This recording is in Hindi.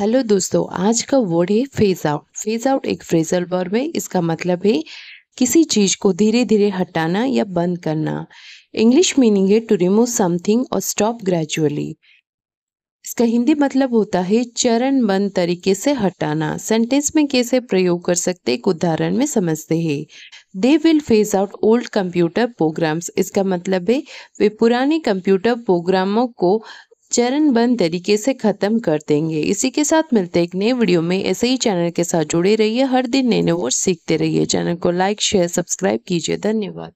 हेलो दोस्तों आज का वर्ड है फेज आउट फेज आउट एक फ्रेजल वर्ब है इसका मतलब है किसी चीज को धीरे धीरे हटाना या बंद करना इंग्लिश मीनिंग है टू रिमूव समथिंग और स्टॉप ग्रेजुअली इसका हिंदी मतलब होता है चरणबंद तरीके से हटाना सेंटेंस में कैसे प्रयोग कर सकते एक उदाहरण में समझते हैं they will phase out old computer programs इसका मतलब है वे पुराने कंप्यूटर प्रोग्रामों को चरणबंद तरीके से ख़त्म कर देंगे इसी के साथ मिलते एक नए वीडियो में ऐसे ही चैनल के साथ जुड़े रहिए हर दिन नए नए और सीखते रहिए चैनल को लाइक शेयर सब्सक्राइब कीजिए धन्यवाद